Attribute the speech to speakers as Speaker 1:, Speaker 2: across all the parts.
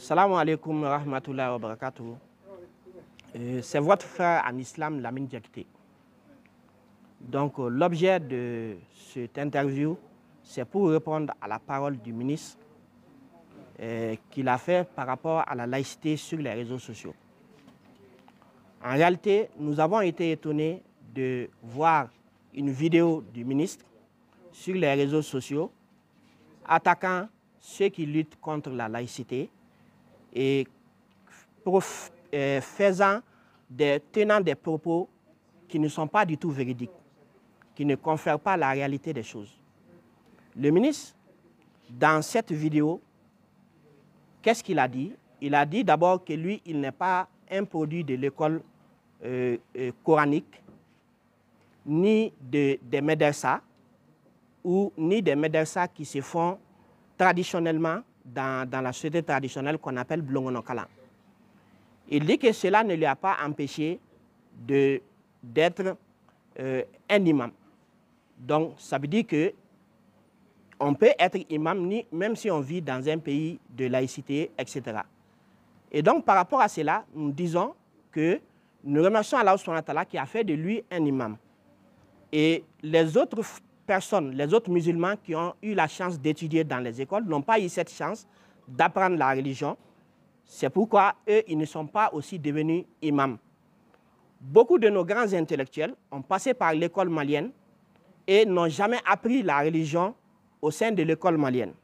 Speaker 1: Salam alaikum rahmatullah wa barakatuh. Euh, c'est votre frère en islam, Lamine Diakité. Donc, euh, l'objet de cette interview, c'est pour répondre à la parole du ministre euh, qu'il a fait par rapport à la laïcité sur les réseaux sociaux. En réalité, nous avons été étonnés de voir une vidéo du ministre sur les réseaux sociaux attaquant ceux qui luttent contre la laïcité et euh, faisant des, tenant des propos qui ne sont pas du tout véridiques, qui ne confèrent pas la réalité des choses. Le ministre, dans cette vidéo, qu'est-ce qu'il a dit Il a dit d'abord que lui, il n'est pas un produit de l'école euh, euh, coranique, ni de, des médecins, ou ni des médersas qui se font traditionnellement dans, dans la société traditionnelle qu'on appelle Blongonokala. Il dit que cela ne lui a pas empêché d'être euh, un imam. Donc, ça veut dire que on peut être imam ni, même si on vit dans un pays de laïcité, etc. Et donc, par rapport à cela, nous disons que nous remercions Allah qui a fait de lui un imam. Et les autres personnes, les autres musulmans qui ont eu la chance d'étudier dans les écoles n'ont pas eu cette chance d'apprendre la religion. C'est pourquoi eux, ils ne sont pas aussi devenus imams. Beaucoup de nos grands intellectuels ont passé par l'école malienne et n'ont jamais appris la religion au sein de l'école malienne.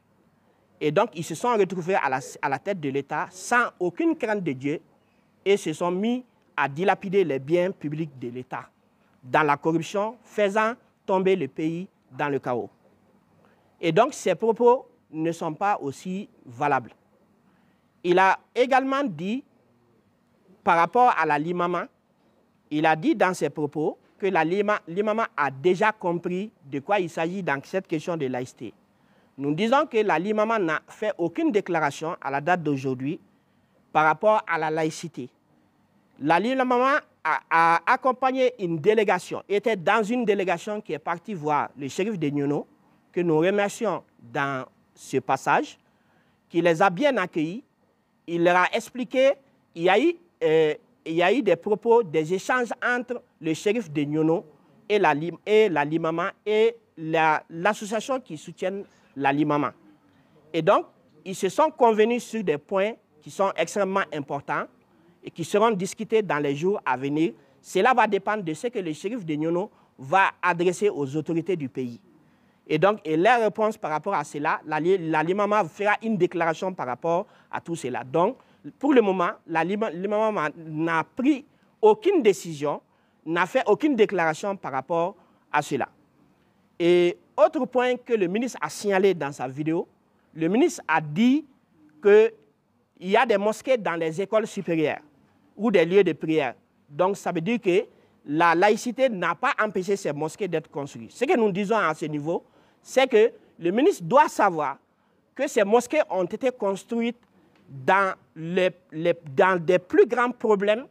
Speaker 1: Et donc, ils se sont retrouvés à la, tête de l'État sans aucune crainte de Dieu et se sont mis à dilapider les biens publics de l'État dans la corruption, faisant tomber le pays dans le chaos. Et donc, ces propos ne sont pas aussi valables. Il a également dit, par rapport à la Limama, il a dit dans ses propos que la Limama a déjà compris de quoi il s'agit dans cette question de laïcité. Nous disons que la Limama n'a fait aucune déclaration à la date d'aujourd'hui par rapport à la laïcité. La Limama a, accompagné une délégation, était dans une délégation qui est partie voir le shérif de Nyono, que nous remercions dans ce passage, qui les a bien accueillis. Il leur a expliqué, il y a eu, euh, des propos, des échanges entre le shérif de Nyono et la, et Limama et l'association qui soutient l'alimama. Et donc, ils se sont convenus sur des points qui sont extrêmement importants et qui seront discutés dans les jours à venir. Cela va dépendre de ce que le shérif de Nyono va adresser aux autorités du pays. Et donc, et leur réponse par rapport à cela, l'Alimama fera une déclaration par rapport à tout cela. Donc, pour le moment, l'Alimama n'a pris aucune décision, n'a fait aucune déclaration par rapport à cela. Et autre point que le ministre a signalé dans sa vidéo, le ministre a dit qu'il y a des mosquées dans les écoles supérieures ou des lieux de prière. Donc ça veut dire que la laïcité n'a pas empêché ces mosquées d'être construites. Ce que nous disons à ce niveau, c'est que le ministre doit savoir que ces mosquées ont été construites dans, des plus grands problèmes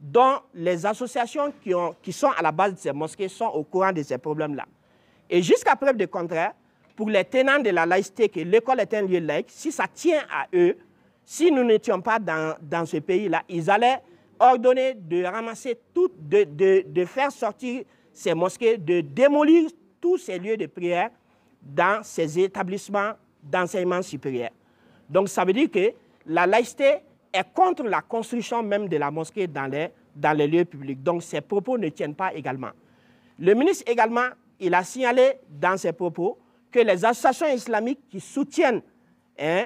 Speaker 1: dont les associations qui sont à la base de ces mosquées sont au courant de ces problèmes-là. Et jusqu'à preuve de contraire, pour les tenants de la laïcité que l'école est un lieu laïque, si ça tient à eux, si nous n'étions pas dans, ce pays-là, ils allaient ordonner de ramasser tout, de, faire sortir ces mosquées, de démolir tous ces lieux de prière dans ces établissements d'enseignement supérieur. Donc ça veut dire que la laïcité est contre la construction même de la mosquée dans dans les lieux publics. Donc ces propos ne tiennent pas également. Le ministre également il a signalé dans ses propos que les associations islamiques qui soutiennent hein,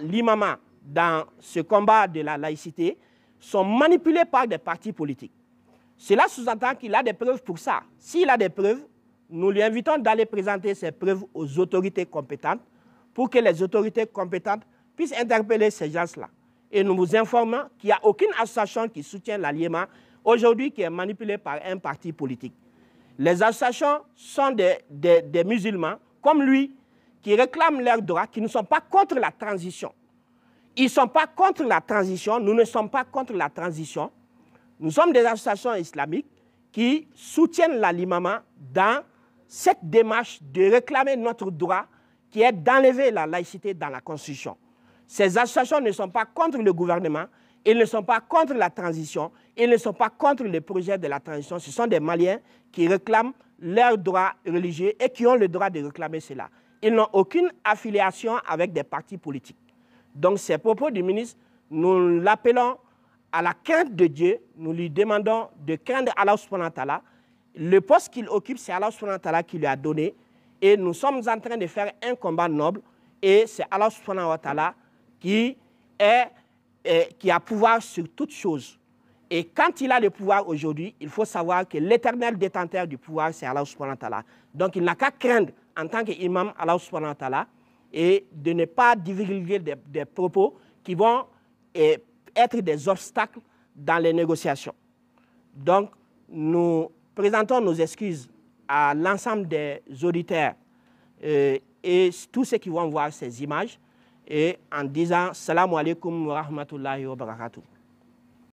Speaker 1: l'imama dans ce combat de la laïcité sont manipulées par des partis politiques. Cela sous-entend qu'il a des preuves pour ça. S'il a des preuves, nous lui invitons d'aller présenter ses preuves aux autorités compétentes pour que les autorités compétentes puissent interpeller ces gens-là. Et nous vous informons qu'il n'y a aucune association qui soutient limama aujourd'hui qui est manipulée par un parti politique. Les associations sont des, musulmans comme lui qui réclament leurs droits, qui ne sont pas contre la transition. Ils ne sont pas contre la transition, nous ne sommes pas contre la transition. Nous sommes des associations islamiques qui soutiennent l'alimama dans cette démarche de réclamer notre droit qui est d'enlever la laïcité dans la Constitution. Ces associations ne sont pas contre le gouvernement, elles ne sont pas contre la transition, ils ne sont pas contre le projet de la transition. Ce sont des Maliens qui réclament leurs droits religieux et qui ont le droit de réclamer cela. Ils n'ont aucune affiliation avec des partis politiques. Donc ces propos du ministre, nous l'appelons à la crainte de Dieu. Nous lui demandons de craindre Allah subhanahu Le poste qu'il occupe, c'est Allah subhanahu qui lui a donné. Et nous sommes en train de faire un combat noble. Et c'est Allah subhanahu qui, est, euh, qui a pouvoir sur toutes choses. Et quand il a le pouvoir aujourd'hui, il faut savoir que l'éternel détenteur du pouvoir, c'est Allah subhanahu wa ta'ala. Donc il n'a qu'à craindre en tant qu'imam Allah subhanahu wa ta'ala et de ne pas divulguer des, propos qui vont eh, être des obstacles dans les négociations. Donc nous présentons nos excuses à l'ensemble des auditeurs euh, et tous ceux qui vont voir ces images et en disant Salam alaikum wa rahmatullahi wa barakatuh.